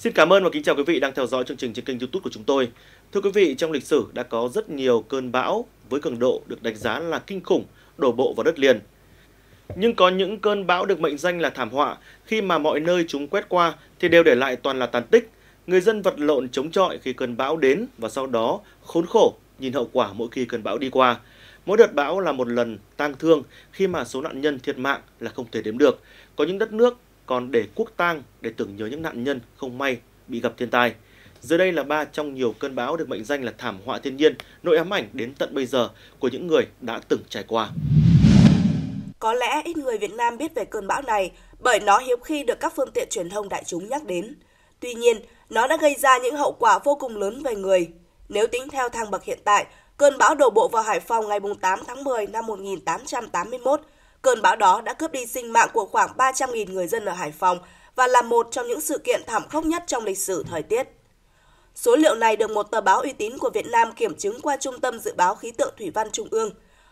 Xin cảm ơn và kính chào quý vị đang theo dõi chương trình trên kênh YouTube của chúng tôi. Thưa quý vị, trong lịch sử đã có rất nhiều cơn bão với cường độ được đánh giá là kinh khủng, đổ bộ vào đất liền. Nhưng có những cơn bão được mệnh danh là thảm họa, khi mà mọi nơi chúng quét qua thì đều để lại toàn là tàn tích. Người dân vật lộn chống chọi khi cơn bão đến và sau đó khốn khổ nhìn hậu quả mỗi khi cơn bão đi qua. Mỗi đợt bão là một lần tang thương khi mà số nạn nhân thiệt mạng là không thể đếm được. Có những đất nước còn để quốc tang để tưởng nhớ những nạn nhân không may bị gặp thiên tai. dưới đây là ba trong nhiều cơn bão được mệnh danh là thảm họa thiên nhiên, nỗi ám ảnh đến tận bây giờ của những người đã từng trải qua. Có lẽ ít người Việt Nam biết về cơn bão này bởi nó hiếm khi được các phương tiện truyền thông đại chúng nhắc đến. Tuy nhiên, nó đã gây ra những hậu quả vô cùng lớn về người. Nếu tính theo thang bậc hiện tại, cơn bão đổ bộ vào Hải Phòng ngày 8 tháng 10 năm 1881 Cơn bão đó đã cướp đi sinh mạng của khoảng 300.000 người dân ở Hải Phòng và là một trong những sự kiện thảm khốc nhất trong lịch sử thời tiết. Số liệu này được một tờ báo uy tín của Việt Nam kiểm chứng qua Trung tâm Dự báo Khí tượng Thủy văn Trung ương.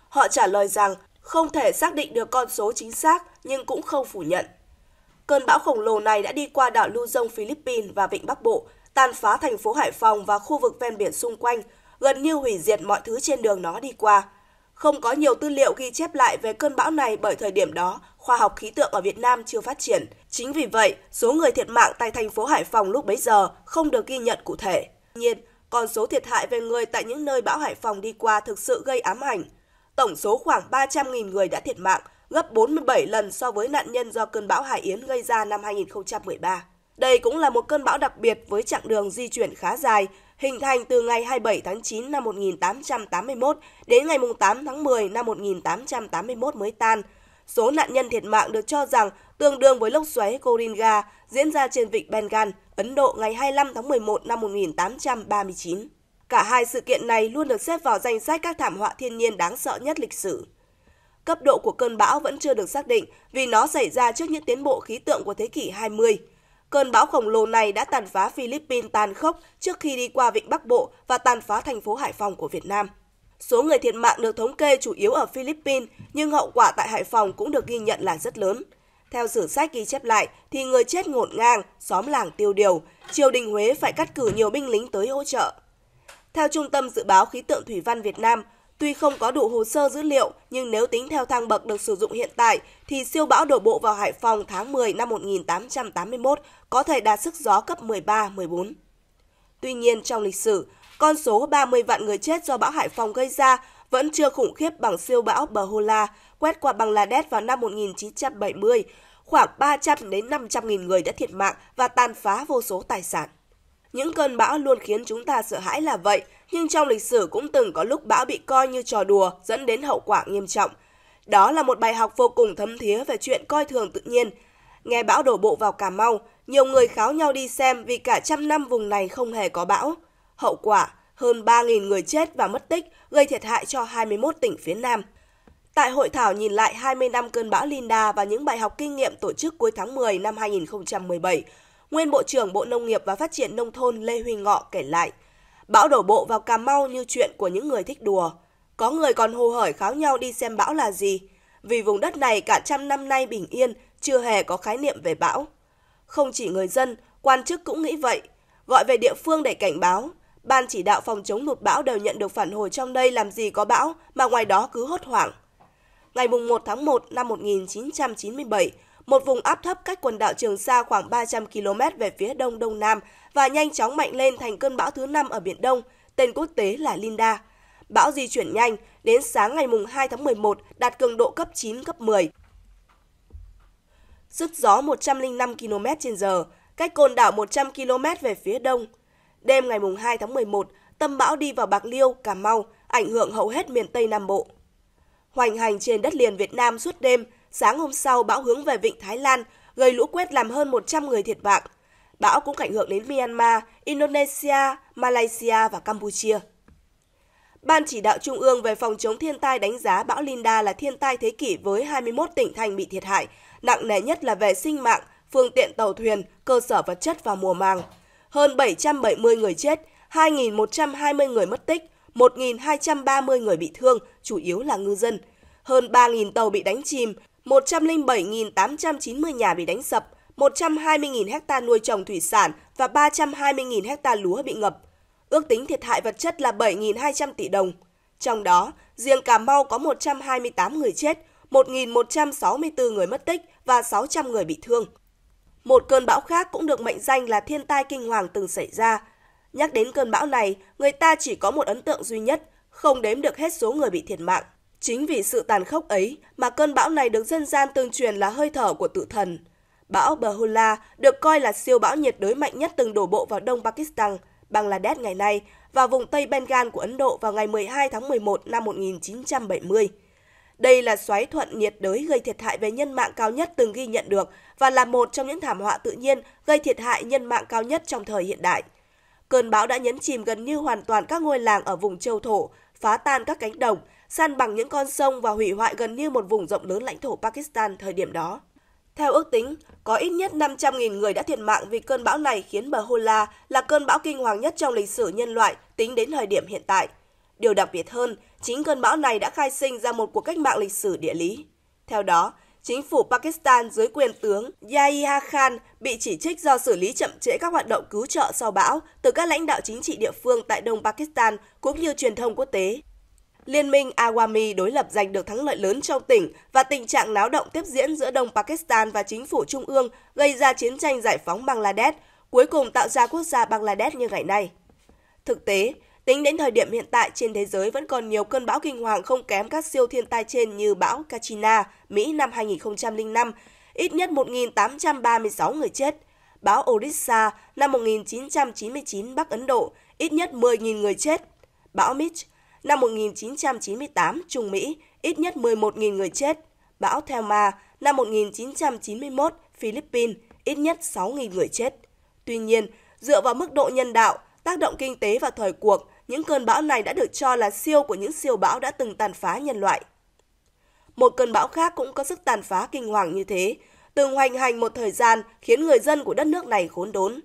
Họ trả lời rằng không thể xác định được con số chính xác nhưng cũng không phủ nhận. Cơn bão khổng lồ này đã đi qua đảo Luzon Philippines và Vịnh Bắc Bộ, tàn phá thành phố Hải Phòng và khu vực ven biển xung quanh, gần như hủy diệt mọi thứ trên đường nó đi qua – không có nhiều tư liệu ghi chép lại về cơn bão này bởi thời điểm đó, khoa học khí tượng ở Việt Nam chưa phát triển. Chính vì vậy, số người thiệt mạng tại thành phố Hải Phòng lúc bấy giờ không được ghi nhận cụ thể. Tuy nhiên, con số thiệt hại về người tại những nơi bão Hải Phòng đi qua thực sự gây ám ảnh. Tổng số khoảng 300.000 người đã thiệt mạng, gấp 47 lần so với nạn nhân do cơn bão Hải Yến gây ra năm 2013. Đây cũng là một cơn bão đặc biệt với chặng đường di chuyển khá dài, hình thành từ ngày 27 tháng 9 năm 1881 đến ngày 8 tháng 10 năm 1881 mới tan. Số nạn nhân thiệt mạng được cho rằng tương đương với lốc xoáy Koringa diễn ra trên vịnh Bengal, Ấn Độ ngày 25 tháng 11 năm 1839. Cả hai sự kiện này luôn được xếp vào danh sách các thảm họa thiên nhiên đáng sợ nhất lịch sử. Cấp độ của cơn bão vẫn chưa được xác định vì nó xảy ra trước những tiến bộ khí tượng của thế kỷ 20. Cơn bão khổng lồ này đã tàn phá Philippines tàn khốc trước khi đi qua vịnh Bắc Bộ và tàn phá thành phố Hải Phòng của Việt Nam. Số người thiệt mạng được thống kê chủ yếu ở Philippines, nhưng hậu quả tại Hải Phòng cũng được ghi nhận là rất lớn. Theo sử sách ghi chép lại, thì người chết ngổn ngang, xóm làng tiêu điều, triều đình Huế phải cắt cử nhiều binh lính tới hỗ trợ. Theo Trung tâm Dự báo Khí tượng Thủy văn Việt Nam, Tuy không có đủ hồ sơ dữ liệu, nhưng nếu tính theo thang bậc được sử dụng hiện tại, thì siêu bão đổ bộ vào Hải Phòng tháng 10 năm 1881 có thể đạt sức gió cấp 13-14. Tuy nhiên, trong lịch sử, con số 30 vạn người chết do bão Hải Phòng gây ra vẫn chưa khủng khiếp bằng siêu bão Bahola quét qua Bangladesh vào năm 1970, khoảng 300 đến 500 nghìn người đã thiệt mạng và tàn phá vô số tài sản. Những cơn bão luôn khiến chúng ta sợ hãi là vậy, nhưng trong lịch sử cũng từng có lúc bão bị coi như trò đùa dẫn đến hậu quả nghiêm trọng. Đó là một bài học vô cùng thấm thía về chuyện coi thường tự nhiên. Nghe bão đổ bộ vào Cà Mau, nhiều người kháo nhau đi xem vì cả trăm năm vùng này không hề có bão. Hậu quả, hơn 3.000 người chết và mất tích, gây thiệt hại cho 21 tỉnh phía Nam. Tại hội thảo nhìn lại 20 năm cơn bão Linda và những bài học kinh nghiệm tổ chức cuối tháng 10 năm 2017, Nguyên Bộ trưởng Bộ Nông nghiệp và Phát triển Nông thôn Lê Huy Ngọ kể lại, bão đổ bộ vào Cà Mau như chuyện của những người thích đùa. Có người còn hồ hởi kháo nhau đi xem bão là gì, vì vùng đất này cả trăm năm nay bình yên, chưa hề có khái niệm về bão. Không chỉ người dân, quan chức cũng nghĩ vậy, gọi về địa phương để cảnh báo. Ban chỉ đạo phòng chống lụt bão đều nhận được phản hồi trong đây làm gì có bão mà ngoài đó cứ hốt hoảng. Ngày 1 tháng 1 năm 1997, một vùng áp thấp cách quần đảo Trường Sa khoảng 300 km về phía đông đông nam và nhanh chóng mạnh lên thành cơn bão thứ 5 ở Biển Đông, tên quốc tế là Linda. Bão di chuyển nhanh, đến sáng ngày 2 tháng 11 đạt cường độ cấp 9, cấp 10. Sức gió 105 km h cách cồn đảo 100 km về phía đông. Đêm ngày 2 tháng 11, tâm bão đi vào Bạc Liêu, Cà Mau, ảnh hưởng hầu hết miền Tây Nam Bộ. Hoành hành trên đất liền Việt Nam suốt đêm, Sáng hôm sau, bão hướng về vịnh Thái Lan, gây lũ quét làm hơn 100 người thiệt mạng. Bão cũng ảnh hưởng đến Myanmar, Indonesia, Malaysia và Campuchia. Ban chỉ đạo Trung ương về phòng chống thiên tai đánh giá bão Linda là thiên tai thế kỷ với 21 tỉnh thành bị thiệt hại, nặng nề nhất là về sinh mạng, phương tiện tàu thuyền, cơ sở vật chất và mùa màng. Hơn 770 người chết, 2.120 người mất tích, 1.230 người bị thương, chủ yếu là ngư dân. Hơn 3.000 tàu bị đánh chìm, 107.890 nhà bị đánh sập, 120.000 ha nuôi trồng thủy sản và 320.000 ha lúa bị ngập. Ước tính thiệt hại vật chất là 7.200 tỷ đồng. Trong đó, riêng Cà Mau có 128 người chết, 1.164 người mất tích và 600 người bị thương. Một cơn bão khác cũng được mệnh danh là thiên tai kinh hoàng từng xảy ra. Nhắc đến cơn bão này, người ta chỉ có một ấn tượng duy nhất, không đếm được hết số người bị thiệt mạng. Chính vì sự tàn khốc ấy mà cơn bão này được dân gian tương truyền là hơi thở của tự thần. Bão Bahula được coi là siêu bão nhiệt đới mạnh nhất từng đổ bộ vào đông Pakistan, Bangladesh ngày nay và vùng Tây Bengal của Ấn Độ vào ngày 12 tháng 11 năm 1970. Đây là xoáy thuận nhiệt đới gây thiệt hại về nhân mạng cao nhất từng ghi nhận được và là một trong những thảm họa tự nhiên gây thiệt hại nhân mạng cao nhất trong thời hiện đại. Cơn bão đã nhấn chìm gần như hoàn toàn các ngôi làng ở vùng châu thổ, phá tan các cánh đồng, san bằng những con sông và hủy hoại gần như một vùng rộng lớn lãnh thổ Pakistan thời điểm đó. Theo ước tính, có ít nhất 500.000 người đã thiệt mạng vì cơn bão này khiến bờ Hola là cơn bão kinh hoàng nhất trong lịch sử nhân loại tính đến thời điểm hiện tại. Điều đặc biệt hơn, chính cơn bão này đã khai sinh ra một cuộc cách mạng lịch sử địa lý. Theo đó, chính phủ Pakistan dưới quyền tướng Yahya Khan bị chỉ trích do xử lý chậm trễ các hoạt động cứu trợ sau bão từ các lãnh đạo chính trị địa phương tại Đông Pakistan cũng như truyền thông quốc tế. Liên minh Awami đối lập giành được thắng lợi lớn trong tỉnh và tình trạng náo động tiếp diễn giữa Đông Pakistan và chính phủ trung ương gây ra chiến tranh giải phóng Bangladesh, cuối cùng tạo ra quốc gia Bangladesh như ngày nay. Thực tế, tính đến thời điểm hiện tại trên thế giới vẫn còn nhiều cơn bão kinh hoàng không kém các siêu thiên tai trên như bão Katrina, Mỹ năm 2005, ít nhất 1.836 người chết, bão Odisha, năm 1999 Bắc Ấn Độ, ít nhất 10.000 người chết, bão Mitch Năm 1998, Trung Mỹ, ít nhất 11.000 người chết. Bão Thelma, năm 1991, Philippines, ít nhất 6.000 người chết. Tuy nhiên, dựa vào mức độ nhân đạo, tác động kinh tế và thời cuộc, những cơn bão này đã được cho là siêu của những siêu bão đã từng tàn phá nhân loại. Một cơn bão khác cũng có sức tàn phá kinh hoàng như thế, từng hoành hành một thời gian khiến người dân của đất nước này khốn đốn.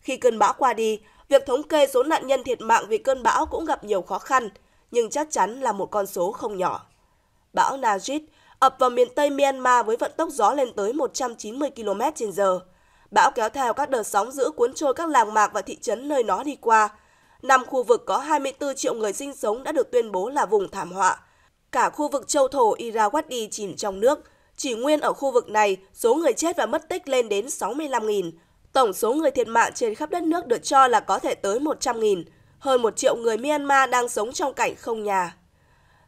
Khi cơn bão qua đi, việc thống kê số nạn nhân thiệt mạng vì cơn bão cũng gặp nhiều khó khăn – nhưng chắc chắn là một con số không nhỏ. Bão Najit ập vào miền Tây Myanmar với vận tốc gió lên tới 190 km h Bão kéo theo các đợt sóng dữ cuốn trôi các làng mạc và thị trấn nơi nó đi qua. Năm khu vực có 24 triệu người sinh sống đã được tuyên bố là vùng thảm họa. Cả khu vực châu thổ Irrawaddy chìm trong nước. Chỉ nguyên ở khu vực này, số người chết và mất tích lên đến 65.000. Tổng số người thiệt mạng trên khắp đất nước được cho là có thể tới 100.000 hơn một triệu người Myanmar đang sống trong cảnh không nhà.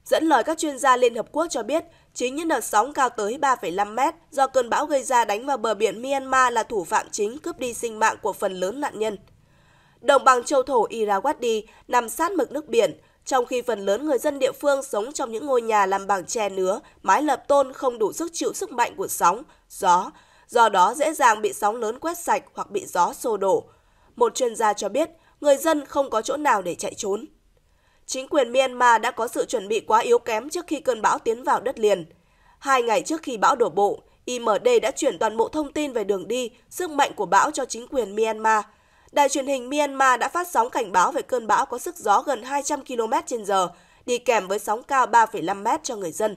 Dẫn lời các chuyên gia Liên Hợp Quốc cho biết, chính những đợt sóng cao tới 3,5 mét do cơn bão gây ra đánh vào bờ biển Myanmar là thủ phạm chính cướp đi sinh mạng của phần lớn nạn nhân. Đồng bằng châu thổ Irrawaddy nằm sát mực nước biển, trong khi phần lớn người dân địa phương sống trong những ngôi nhà làm bằng tre nứa, mái lợp tôn không đủ sức chịu sức mạnh của sóng, gió, do đó dễ dàng bị sóng lớn quét sạch hoặc bị gió xô đổ. Một chuyên gia cho biết, người dân không có chỗ nào để chạy trốn. Chính quyền Myanmar đã có sự chuẩn bị quá yếu kém trước khi cơn bão tiến vào đất liền. Hai ngày trước khi bão đổ bộ, IMD đã chuyển toàn bộ thông tin về đường đi, sức mạnh của bão cho chính quyền Myanmar. Đài truyền hình Myanmar đã phát sóng cảnh báo về cơn bão có sức gió gần 200 km h đi kèm với sóng cao 3,5 m cho người dân.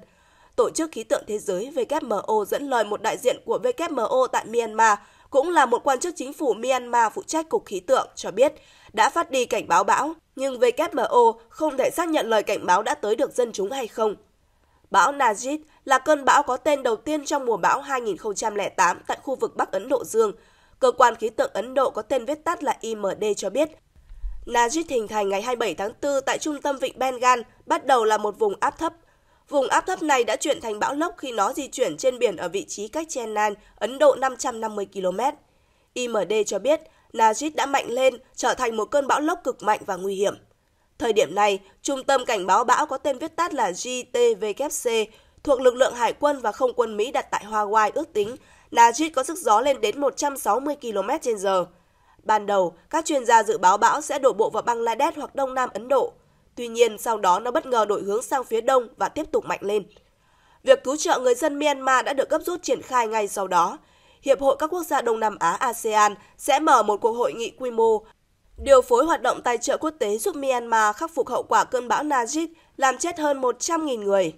Tổ chức Khí tượng Thế giới WMO dẫn lời một đại diện của WMO tại Myanmar, cũng là một quan chức chính phủ Myanmar phụ trách Cục Khí tượng, cho biết đã phát đi cảnh báo bão, nhưng WMO không thể xác nhận lời cảnh báo đã tới được dân chúng hay không. Bão Najid là cơn bão có tên đầu tiên trong mùa bão 2008 tại khu vực Bắc Ấn Độ Dương. Cơ quan khí tượng Ấn Độ có tên viết tắt là IMD cho biết, Najid hình thành ngày 27 tháng 4 tại trung tâm vịnh Bengal, bắt đầu là một vùng áp thấp. Vùng áp thấp này đã chuyển thành bão lốc khi nó di chuyển trên biển ở vị trí cách Chennai, Ấn Độ 550 km. IMD cho biết, Najit đã mạnh lên, trở thành một cơn bão lốc cực mạnh và nguy hiểm. Thời điểm này, Trung tâm Cảnh báo bão có tên viết tắt là JTWC thuộc lực lượng hải quân và không quân Mỹ đặt tại Hawaii ước tính Najit có sức gió lên đến 160 km h Ban đầu, các chuyên gia dự báo bão sẽ đổ bộ vào Bangladesh hoặc Đông Nam Ấn Độ. Tuy nhiên, sau đó nó bất ngờ đổi hướng sang phía đông và tiếp tục mạnh lên. Việc cứu trợ người dân Myanmar đã được gấp rút triển khai ngay sau đó. Hiệp hội các quốc gia Đông Nam Á ASEAN sẽ mở một cuộc hội nghị quy mô điều phối hoạt động tài trợ quốc tế giúp Myanmar khắc phục hậu quả cơn bão Najid làm chết hơn 100.000 người.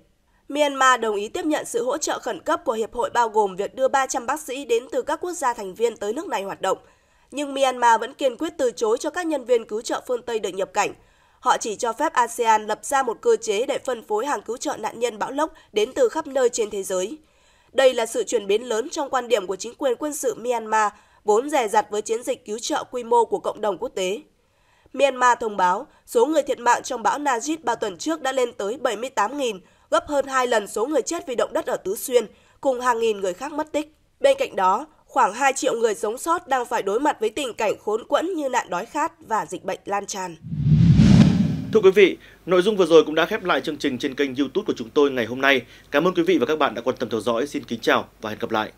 Myanmar đồng ý tiếp nhận sự hỗ trợ khẩn cấp của hiệp hội bao gồm việc đưa 300 bác sĩ đến từ các quốc gia thành viên tới nước này hoạt động, nhưng Myanmar vẫn kiên quyết từ chối cho các nhân viên cứu trợ phương Tây được nhập cảnh. Họ chỉ cho phép ASEAN lập ra một cơ chế để phân phối hàng cứu trợ nạn nhân bão lốc đến từ khắp nơi trên thế giới. Đây là sự chuyển biến lớn trong quan điểm của chính quyền quân sự Myanmar, vốn rè rặt với chiến dịch cứu trợ quy mô của cộng đồng quốc tế. Myanmar thông báo số người thiệt mạng trong bão Najib 3 tuần trước đã lên tới 78.000, gấp hơn 2 lần số người chết vì động đất ở Tứ Xuyên, cùng hàng nghìn người khác mất tích. Bên cạnh đó, khoảng 2 triệu người sống sót đang phải đối mặt với tình cảnh khốn quẫn như nạn đói khát và dịch bệnh lan tràn. Thưa quý vị, nội dung vừa rồi cũng đã khép lại chương trình trên kênh YouTube của chúng tôi ngày hôm nay. Cảm ơn quý vị và các bạn đã quan tâm theo dõi. Xin kính chào và hẹn gặp lại.